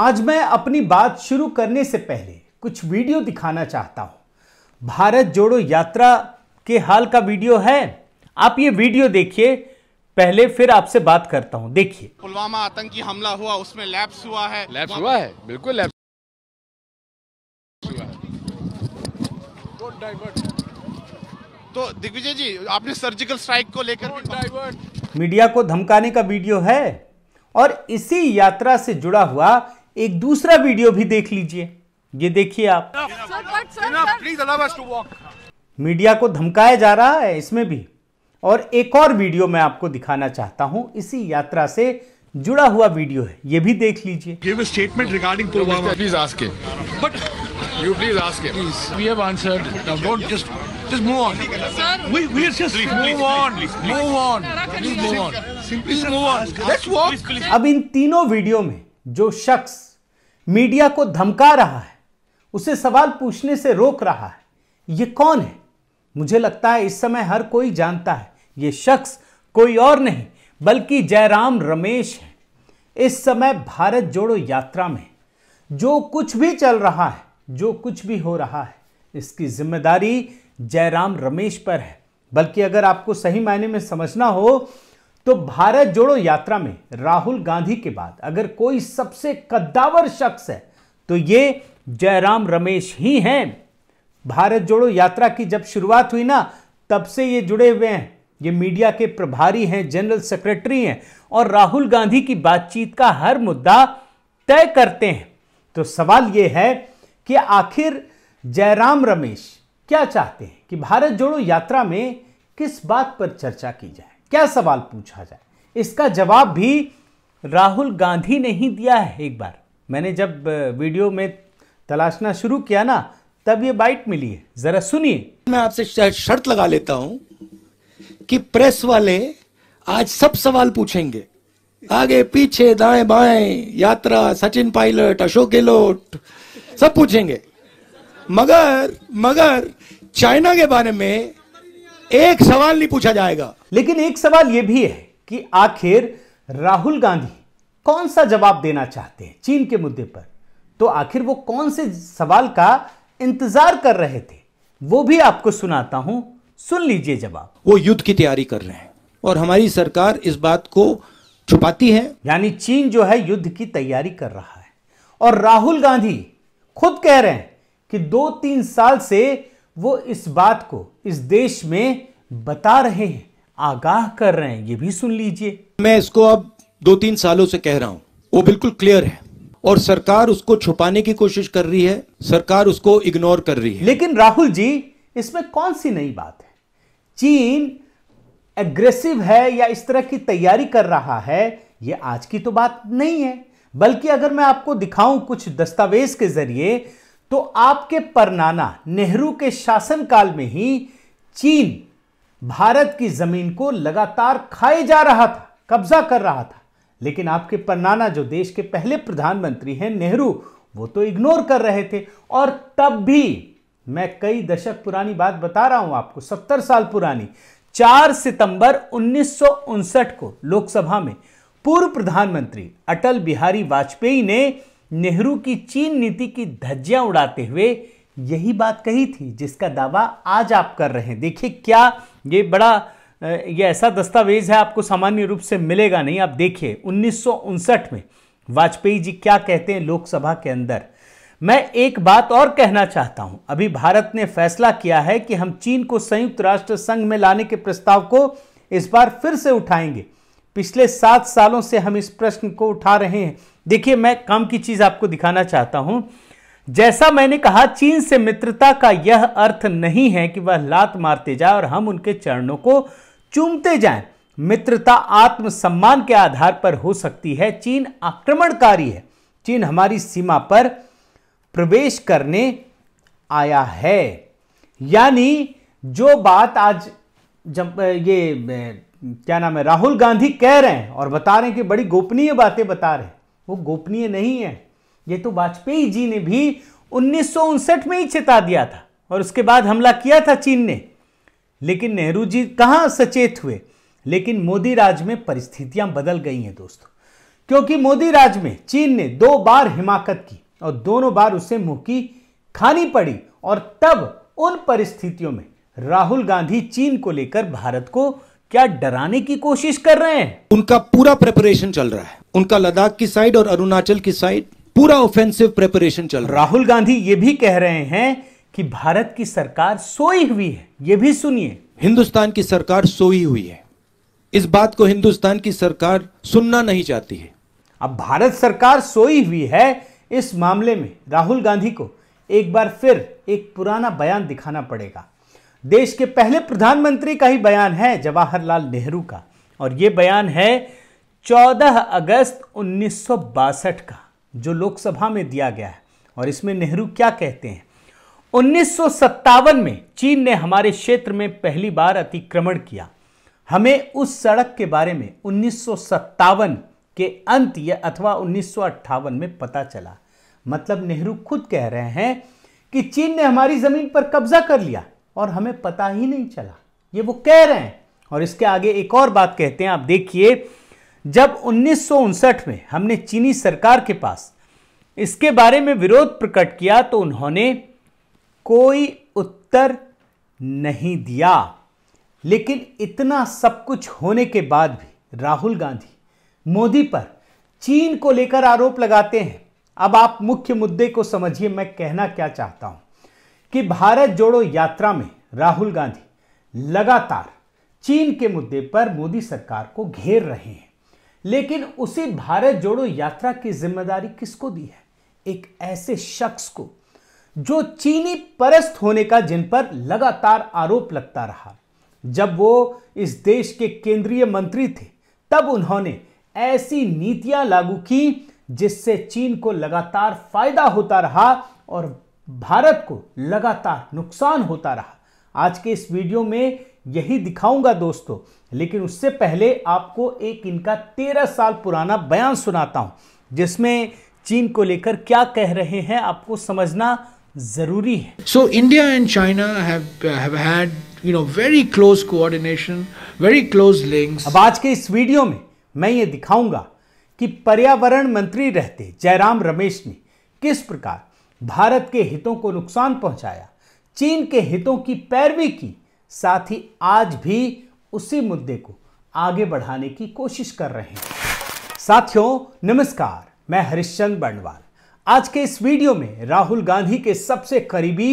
आज मैं अपनी बात शुरू करने से पहले कुछ वीडियो दिखाना चाहता हूं भारत जोड़ो यात्रा के हाल का वीडियो है आप ये वीडियो देखिए पहले फिर आपसे बात करता हूं देखिए पुलवामा आतंकी हमला हुआ उसमें लैप्स हुआ है लैप्स हुआ है बिल्कुल लैप्स तो दिग्विजय जी आपने सर्जिकल स्ट्राइक को लेकर मीडिया को धमकाने का वीडियो है और इसी यात्रा से जुड़ा हुआ एक दूसरा वीडियो भी देख लीजिए ये देखिए आप मीडिया को धमकाया जा रहा है इसमें भी और एक और वीडियो मैं आपको दिखाना चाहता हूं इसी यात्रा से जुड़ा हुआ वीडियो है ये भी देख लीजिए statement regarding please ask but you please ask we have answered don't just just move on we we are just move on move on move on simply move on let's walk अब इन तीनों video में जो शख्स media को धमका रहा है उसे सवाल पूछने से रोक रहा है ये कौन है मुझे लगता है इस समय हर कोई जानता है ये शख्स कोई और नहीं बल्कि जयराम रमेश है इस समय भारत जोड़ो यात्रा में जो कुछ भी चल रहा है जो कुछ भी हो रहा है इसकी जिम्मेदारी जयराम रमेश पर है बल्कि अगर आपको सही मायने में समझना हो तो भारत जोड़ो यात्रा में राहुल गांधी के बाद अगर कोई सबसे कद्दावर शख्स है तो ये जयराम रमेश ही हैं भारत जोड़ो यात्रा की जब शुरुआत हुई ना तब से ये जुड़े हुए हैं ये मीडिया के प्रभारी हैं जनरल सेक्रेटरी हैं और राहुल गांधी की बातचीत का हर मुद्दा तय करते हैं तो सवाल ये है कि आखिर जयराम रमेश क्या चाहते हैं कि भारत जोड़ो यात्रा में किस बात पर चर्चा की जाए क्या सवाल पूछा जाए इसका जवाब भी राहुल गांधी ने ही दिया है एक बार मैंने जब वीडियो में तलाशना शुरू किया ना तब ये बाइट मिली है जरा सुनिए मैं आपसे शर्त लगा लेता हूं कि प्रेस वाले आज सब सवाल पूछेंगे आगे पीछे दाएं बाएं यात्रा सचिन पायलट अशोक गहलोत सब पूछेंगे मगर मगर चाइना के बारे में एक सवाल नहीं पूछा जाएगा लेकिन एक सवाल यह भी है कि आखिर राहुल गांधी कौन सा जवाब देना चाहते हैं चीन के मुद्दे पर तो आखिर वो कौन से सवाल का इंतजार कर रहे थे वो भी आपको सुनाता हूं सुन लीजिए जवाब वो युद्ध की तैयारी कर रहे हैं और हमारी सरकार इस बात को छुपाती है यानी चीन जो है युद्ध की तैयारी कर रहा है और राहुल गांधी खुद कह रहे हैं कि दो तीन साल से वो इस बात को इस देश में बता रहे हैं आगाह कर रहे हैं ये भी सुन लीजिए मैं इसको अब दो तीन सालों से कह रहा हूं वो बिल्कुल क्लियर है और सरकार उसको छुपाने की कोशिश कर रही है सरकार उसको इग्नोर कर रही है लेकिन राहुल जी इसमें कौन सी नई बात है चीन एग्रेसिव है या इस तरह की तैयारी कर रहा है यह आज की तो बात नहीं है बल्कि अगर मैं आपको दिखाऊं कुछ दस्तावेज के जरिए तो आपके परनाना नेहरू के शासनकाल में ही चीन भारत की जमीन को लगातार खाए जा रहा था कब्जा कर रहा था लेकिन आपके परनाना जो देश के पहले प्रधानमंत्री हैं नेहरू वो तो इग्नोर कर रहे थे और तब भी मैं कई दशक पुरानी बात बता रहा हूं आपको सत्तर साल पुरानी चार सितंबर उन्नीस को लोकसभा में पूर्व प्रधानमंत्री अटल बिहारी वाजपेयी ने नेहरू की चीन नीति की धज्जियां उड़ाते हुए यही बात कही थी जिसका दावा आज आप कर रहे हैं देखिए क्या ये बड़ा ये ऐसा दस्तावेज है आपको सामान्य रूप से मिलेगा नहीं आप देखिए उन्नीस में वाजपेयी जी क्या कहते हैं लोकसभा के अंदर मैं एक बात और कहना चाहता हूं अभी भारत ने फैसला किया है कि हम चीन को संयुक्त राष्ट्र संघ में लाने के प्रस्ताव को इस बार फिर से उठाएंगे पिछले सात सालों से हम इस प्रश्न को उठा रहे हैं देखिए मैं काम की चीज आपको दिखाना चाहता हूं जैसा मैंने कहा चीन से मित्रता का यह अर्थ नहीं है कि वह लात मारते जाए और हम उनके चरणों को चूमते जाएं मित्रता आत्मसम्मान के आधार पर हो सकती है चीन आक्रमणकारी है चीन हमारी सीमा पर प्रवेश करने आया है यानी जो बात आज जब ये क्या नाम है राहुल गांधी कह रहे हैं और बता रहे हैं कि बड़ी गोपनीय बातें बता रहे हैं वो गोपनीय नहीं है ये तो वाजपेयी जी ने भी उन्नीस में ही चेता दिया था और उसके बाद हमला किया था चीन ने लेकिन नेहरू जी कहाँ सचेत हुए लेकिन मोदी राज में परिस्थितियां बदल गई हैं दोस्तों क्योंकि मोदी राज में चीन ने दो बार हिमाकत की और दोनों बार उसे मुक्की खानी पड़ी और तब उन परिस्थितियों में राहुल गांधी चीन को लेकर भारत को क्या डराने की कोशिश कर रहे हैं उनका पूरा प्रिपरेशन चल रहा है उनका लद्दाख की साइड और अरुणाचल की साइड पूरा ऑफेंसिव प्रेपरेशन चल रहा राहुल गांधी ये भी कह रहे हैं कि भारत की सरकार सोई हुई है ये भी सुनिए हिंदुस्तान की सरकार सोई हुई है इस बात को हिंदुस्तान की सरकार सुनना नहीं चाहती है अब भारत सरकार सोई हुई है इस मामले में राहुल गांधी को एक बार फिर एक पुराना बयान दिखाना पड़ेगा देश के पहले प्रधानमंत्री का ही बयान है जवाहरलाल नेहरू का और ये बयान है 14 अगस्त उन्नीस का जो लोकसभा में दिया गया है और इसमें नेहरू क्या कहते हैं उन्नीस में चीन ने हमारे क्षेत्र में पहली बार अतिक्रमण किया हमें उस सड़क के बारे में उन्नीस के अंत या अथवा उन्नीस में पता चला मतलब नेहरू खुद कह रहे हैं कि चीन ने हमारी ज़मीन पर कब्जा कर लिया और हमें पता ही नहीं चला ये वो कह रहे हैं और इसके आगे एक और बात कहते हैं आप देखिए जब उन्नीस में हमने चीनी सरकार के पास इसके बारे में विरोध प्रकट किया तो उन्होंने कोई उत्तर नहीं दिया लेकिन इतना सब कुछ होने के बाद भी राहुल गांधी मोदी पर चीन को लेकर आरोप लगाते हैं अब आप मुख्य मुद्दे को समझिए मैं कहना क्या चाहता हूं कि भारत जोड़ो यात्रा में राहुल गांधी लगातार चीन के मुद्दे पर मोदी सरकार को घेर रहे हैं लेकिन उसी भारत जोड़ो यात्रा की जिम्मेदारी किसको दी है एक ऐसे शख्स को जो चीनी परस्त होने का जिन पर लगातार आरोप लगता रहा जब वो इस देश के केंद्रीय मंत्री थे तब उन्होंने ऐसी नीतियां लागू की जिससे चीन को लगातार फायदा होता रहा और भारत को लगातार नुकसान होता रहा आज के इस वीडियो में यही दिखाऊंगा दोस्तों लेकिन उससे पहले आपको एक इनका तेरह साल पुराना बयान सुनाता हूं जिसमें चीन को लेकर क्या कह रहे हैं आपको समझना जरूरी है so India and China you know very close coordination very close link अब आज के इस वीडियो में मैं ये दिखाऊंगा कि पर्यावरण मंत्री रहते जयराम रमेश ने किस प्रकार भारत के हितों को नुकसान पहुंचाया चीन के हितों की पैरवी की साथ ही आज भी उसी मुद्दे को आगे बढ़ाने की कोशिश कर रहे हैं साथियों नमस्कार मैं हरिश्चंद बंडवाल आज के इस वीडियो में राहुल गांधी के सबसे करीबी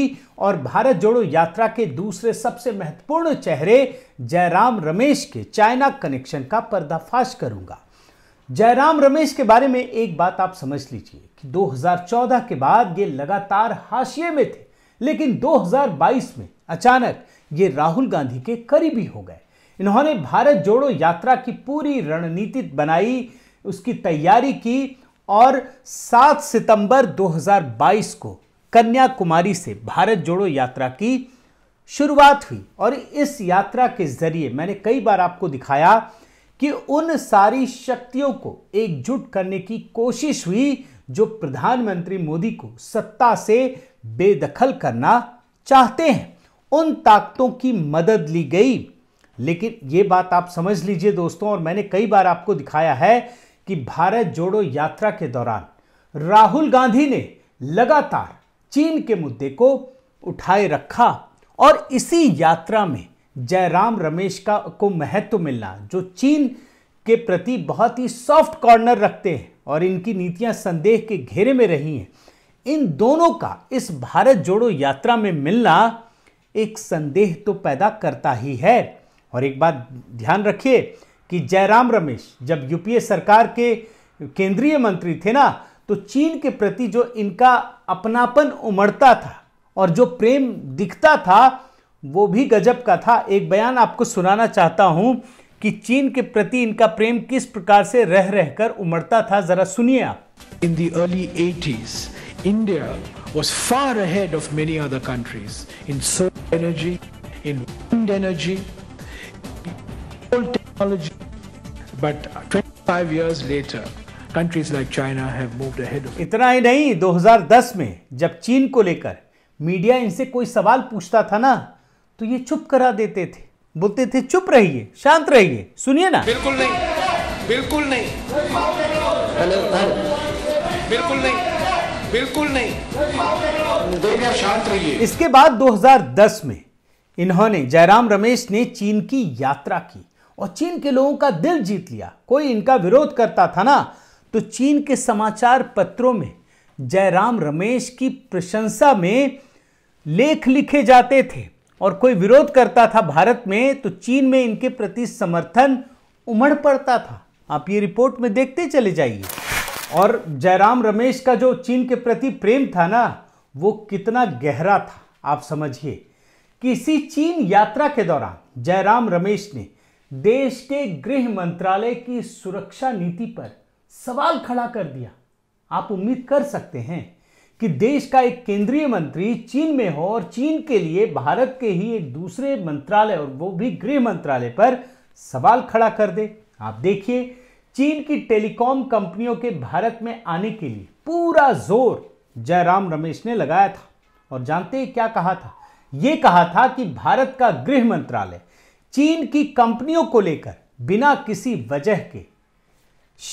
और भारत जोड़ो यात्रा के दूसरे सबसे महत्वपूर्ण चेहरे जयराम रमेश के चाइना कनेक्शन का पर्दाफाश करूंगा जयराम रमेश के बारे में एक बात आप समझ लीजिए कि 2014 के बाद ये लगातार हाशिए में थे लेकिन 2022 में अचानक ये राहुल गांधी के करीबी हो गए इन्होंने भारत जोड़ो यात्रा की पूरी रणनीति बनाई उसकी तैयारी की और 7 सितंबर 2022 को कन्याकुमारी से भारत जोड़ो यात्रा की शुरुआत हुई और इस यात्रा के जरिए मैंने कई बार आपको दिखाया कि उन सारी शक्तियों को एकजुट करने की कोशिश हुई जो प्रधानमंत्री मोदी को सत्ता से बेदखल करना चाहते हैं उन ताकतों की मदद ली गई लेकिन ये बात आप समझ लीजिए दोस्तों और मैंने कई बार आपको दिखाया है कि भारत जोड़ो यात्रा के दौरान राहुल गांधी ने लगातार चीन के मुद्दे को उठाए रखा और इसी यात्रा में जयराम रमेश का को महत्व मिलना जो चीन के प्रति बहुत ही सॉफ्ट कॉर्नर रखते हैं और इनकी नीतियां संदेह के घेरे में रही हैं इन दोनों का इस भारत जोड़ो यात्रा में मिलना एक संदेह तो पैदा करता ही है और एक बात ध्यान रखिए कि जयराम रमेश जब यूपीए सरकार के केंद्रीय मंत्री थे ना तो चीन के प्रति जो इनका अपनापन उमड़ता था और जो प्रेम दिखता था वो भी गजब का था एक बयान आपको सुनाना चाहता हूं कि चीन के प्रति इनका प्रेम किस प्रकार से रह रहकर उमड़ता था जरा सुनिए आप in the early eighties India was far ahead of many other countries in solar energy, in wind energy, old technology. But 25 years later, countries like China have moved ahead of इतना ही नहीं 2010 में जब चीन को लेकर मीडिया इनसे कोई सवाल पूछता था ना तो ये चुप करा देते थे बोलते थे चुप रहिए शांत रहिए सुनिए ना बिल्कुल नहीं बिल्कुल नहीं हेलो बिल्कुल नहीं बिल्कुल नहीं शांत रहिए इसके बाद 2010 में इन्होंने जयराम रमेश ने चीन की यात्रा की और चीन के लोगों का दिल जीत लिया कोई इनका विरोध करता था ना तो चीन के समाचार पत्रों में जयराम रमेश की प्रशंसा में लेख लिखे जाते थे और कोई विरोध करता था भारत में तो चीन में इनके प्रति समर्थन उमड़ पड़ता था आप ये रिपोर्ट में देखते चले जाइए और जयराम रमेश का जो चीन के प्रति प्रेम था ना वो कितना गहरा था आप समझिए किसी चीन यात्रा के दौरान जयराम रमेश ने देश के गृह मंत्रालय की सुरक्षा नीति पर सवाल खड़ा कर दिया आप उम्मीद कर सकते हैं कि देश का एक केंद्रीय मंत्री चीन में हो और चीन के लिए भारत के ही एक दूसरे मंत्रालय और वो भी गृह मंत्रालय पर सवाल खड़ा कर दे आप देखिए चीन की टेलीकॉम कंपनियों के भारत में आने के लिए पूरा जोर जयराम रमेश ने लगाया था और जानते हैं क्या कहा था यह कहा था कि भारत का गृह मंत्रालय चीन की कंपनियों को लेकर बिना किसी वजह के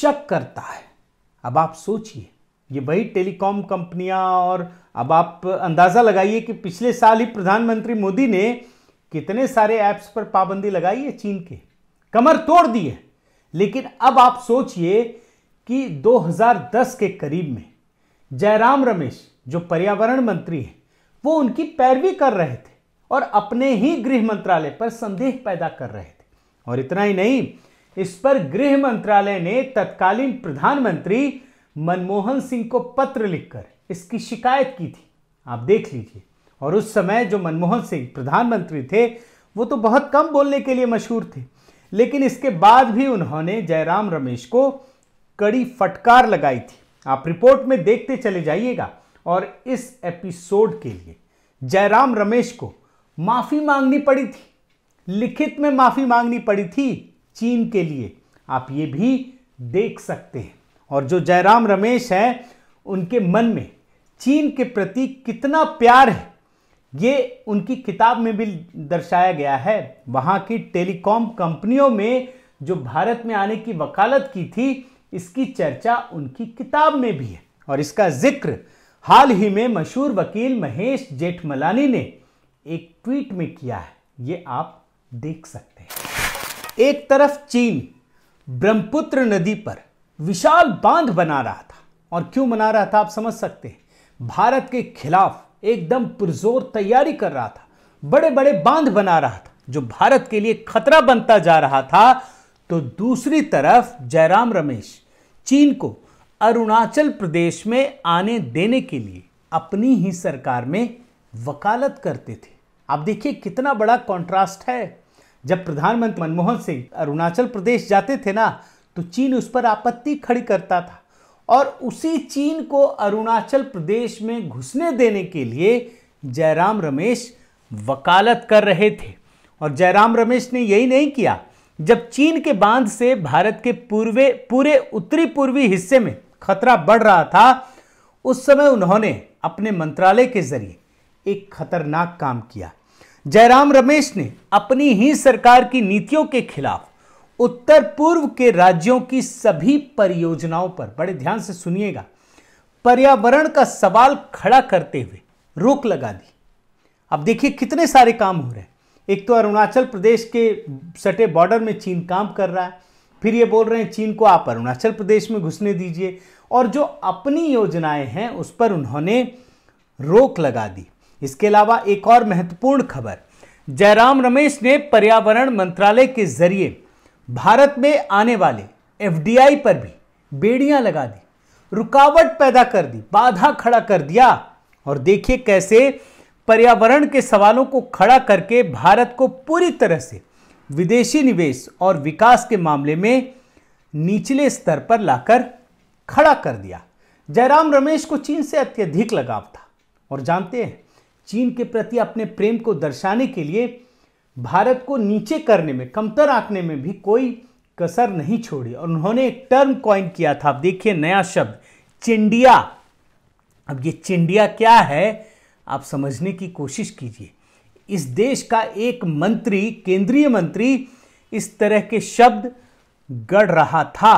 शक करता है अब आप सोचिए ये वही टेलीकॉम कंपनियां और अब आप अंदाज़ा लगाइए कि पिछले साल ही प्रधानमंत्री मोदी ने कितने सारे ऐप्स पर पाबंदी लगाई है चीन के कमर तोड़ दी है लेकिन अब आप सोचिए कि 2010 के करीब में जयराम रमेश जो पर्यावरण मंत्री हैं वो उनकी पैरवी कर रहे थे और अपने ही गृह मंत्रालय पर संदेह पैदा कर रहे थे और इतना ही नहीं इस पर गृह मंत्रालय ने तत्कालीन प्रधानमंत्री मनमोहन सिंह को पत्र लिखकर इसकी शिकायत की थी आप देख लीजिए और उस समय जो मनमोहन सिंह प्रधानमंत्री थे वो तो बहुत कम बोलने के लिए मशहूर थे लेकिन इसके बाद भी उन्होंने जयराम रमेश को कड़ी फटकार लगाई थी आप रिपोर्ट में देखते चले जाइएगा और इस एपिसोड के लिए जयराम रमेश को माफी मांगनी पड़ी थी लिखित में माफी मांगनी पड़ी थी चीन के लिए आप ये भी देख सकते हैं और जो जयराम रमेश हैं उनके मन में चीन के प्रति कितना प्यार है ये उनकी किताब में भी दर्शाया गया है वहाँ की टेलीकॉम कंपनियों में जो भारत में आने की वकालत की थी इसकी चर्चा उनकी किताब में भी है और इसका जिक्र हाल ही में मशहूर वकील महेश जेठमलानी ने एक ट्वीट में किया है ये आप देख सकते हैं एक तरफ चीन ब्रह्मपुत्र नदी पर विशाल बांध बना रहा था और क्यों बना रहा था आप समझ सकते हैं भारत के खिलाफ एकदम पुरजोर तैयारी कर रहा था बड़े बड़े बांध बना रहा था जो भारत के लिए खतरा बनता जा रहा था तो दूसरी तरफ जयराम रमेश चीन को अरुणाचल प्रदेश में आने देने के लिए अपनी ही सरकार में वकालत करते थे आप देखिए कितना बड़ा कॉन्ट्रास्ट है जब प्रधानमंत्री मनमोहन सिंह अरुणाचल प्रदेश जाते थे ना तो चीन उस पर आपत्ति खड़ी करता था और उसी चीन को अरुणाचल प्रदेश में घुसने देने के लिए जयराम रमेश वकालत कर रहे थे और जयराम रमेश ने यही नहीं किया जब चीन के बांध से भारत के पूर्वे पूरे उत्तरी पूर्वी हिस्से में खतरा बढ़ रहा था उस समय उन्होंने अपने मंत्रालय के जरिए एक खतरनाक काम किया जयराम रमेश ने अपनी ही सरकार की नीतियों के खिलाफ उत्तर पूर्व के राज्यों की सभी परियोजनाओं पर बड़े ध्यान से सुनिएगा पर्यावरण का सवाल खड़ा करते हुए रोक लगा दी अब देखिए कितने सारे काम हो रहे हैं एक तो अरुणाचल प्रदेश के सटे बॉर्डर में चीन काम कर रहा है फिर ये बोल रहे हैं चीन को आप अरुणाचल प्रदेश में घुसने दीजिए और जो अपनी योजनाएं हैं उस पर उन्होंने रोक लगा दी इसके अलावा एक और महत्वपूर्ण खबर जयराम रमेश ने पर्यावरण मंत्रालय के जरिए भारत में आने वाले एफ पर भी बेड़ियां लगा दी रुकावट पैदा कर दी बाधा खड़ा कर दिया और देखिए कैसे पर्यावरण के सवालों को खड़ा करके भारत को पूरी तरह से विदेशी निवेश और विकास के मामले में निचले स्तर पर लाकर खड़ा कर दिया जयराम रमेश को चीन से अत्यधिक लगाव था और जानते हैं चीन के प्रति अपने प्रेम को दर्शाने के लिए भारत को नीचे करने में कमतर आंकने में भी कोई कसर नहीं छोड़ी और उन्होंने एक टर्म कॉइन किया था आप देखिए नया शब्द चिंडिया अब ये चिंडिया क्या है आप समझने की कोशिश कीजिए इस देश का एक मंत्री केंद्रीय मंत्री इस तरह के शब्द गढ़ रहा था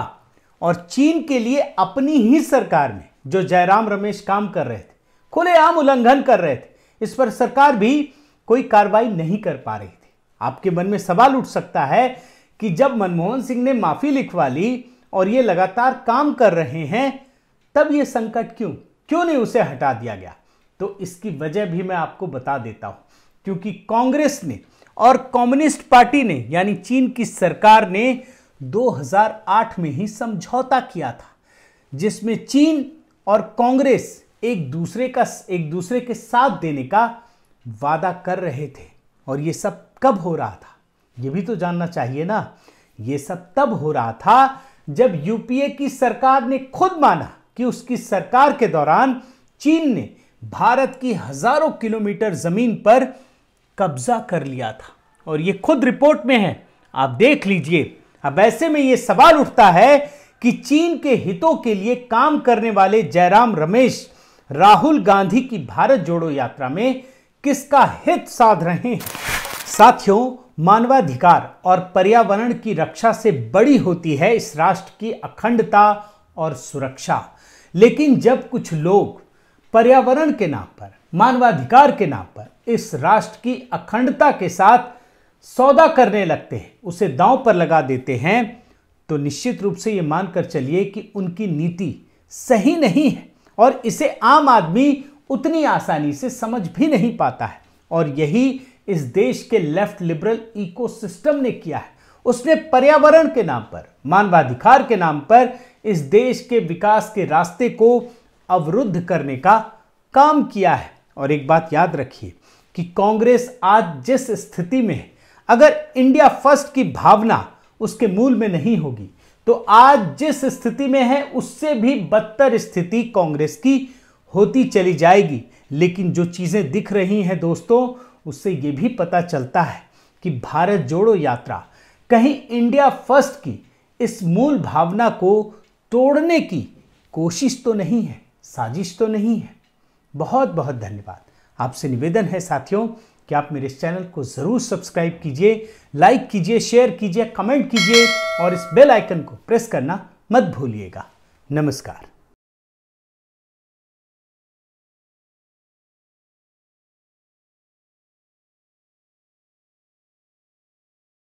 और चीन के लिए अपनी ही सरकार में जो जयराम रमेश काम कर रहे थे खुलेआम उल्लंघन कर रहे थे इस पर सरकार भी कोई कार्रवाई नहीं कर पा रही आपके मन में सवाल उठ सकता है कि जब मनमोहन सिंह ने माफी लिखवा ली और ये लगातार काम कर रहे हैं तब ये संकट क्यों क्यों नहीं उसे हटा दिया गया तो इसकी वजह भी मैं आपको बता देता हूं क्योंकि कांग्रेस ने और कम्युनिस्ट पार्टी ने यानी चीन की सरकार ने 2008 में ही समझौता किया था जिसमें चीन और कांग्रेस एक दूसरे का एक दूसरे के साथ देने का वादा कर रहे थे और ये सब कब हो रहा था ये भी तो जानना चाहिए ना ये सब तब हो रहा था जब यूपीए की सरकार ने खुद माना कि उसकी सरकार के दौरान चीन ने भारत की हजारों किलोमीटर जमीन पर कब्जा कर लिया था और ये खुद रिपोर्ट में है आप देख लीजिए अब ऐसे में ये सवाल उठता है कि चीन के हितों के लिए काम करने वाले जयराम रमेश राहुल गांधी की भारत जोड़ो यात्रा में किसका हित साध रहे हैं साथियों मानवाधिकार और पर्यावरण की रक्षा से बड़ी होती है इस राष्ट्र की अखंडता और सुरक्षा लेकिन जब कुछ लोग पर्यावरण के नाम पर मानवाधिकार के नाम पर इस राष्ट्र की अखंडता के साथ सौदा करने लगते हैं उसे दांव पर लगा देते हैं तो निश्चित रूप से ये मानकर चलिए कि उनकी नीति सही नहीं है और इसे आम आदमी उतनी आसानी से समझ भी नहीं पाता है और यही इस देश के लेफ्ट लिबरल इकोसिस्टम ने किया है उसने पर्यावरण के नाम पर मानवाधिकार के नाम पर इस देश के विकास के रास्ते को अवरुद्ध करने का काम किया है और एक बात याद रखिए कि कांग्रेस आज जिस स्थिति में है अगर इंडिया फर्स्ट की भावना उसके मूल में नहीं होगी तो आज जिस स्थिति में है उससे भी बदतर स्थिति कांग्रेस की होती चली जाएगी लेकिन जो चीज़ें दिख रही हैं दोस्तों उससे ये भी पता चलता है कि भारत जोड़ो यात्रा कहीं इंडिया फर्स्ट की इस मूल भावना को तोड़ने की कोशिश तो नहीं है साजिश तो नहीं है बहुत बहुत धन्यवाद आपसे निवेदन है साथियों कि आप मेरे इस चैनल को ज़रूर सब्सक्राइब कीजिए लाइक कीजिए शेयर कीजिए कमेंट कीजिए और इस बेल आइकन को प्रेस करना मत भूलिएगा नमस्कार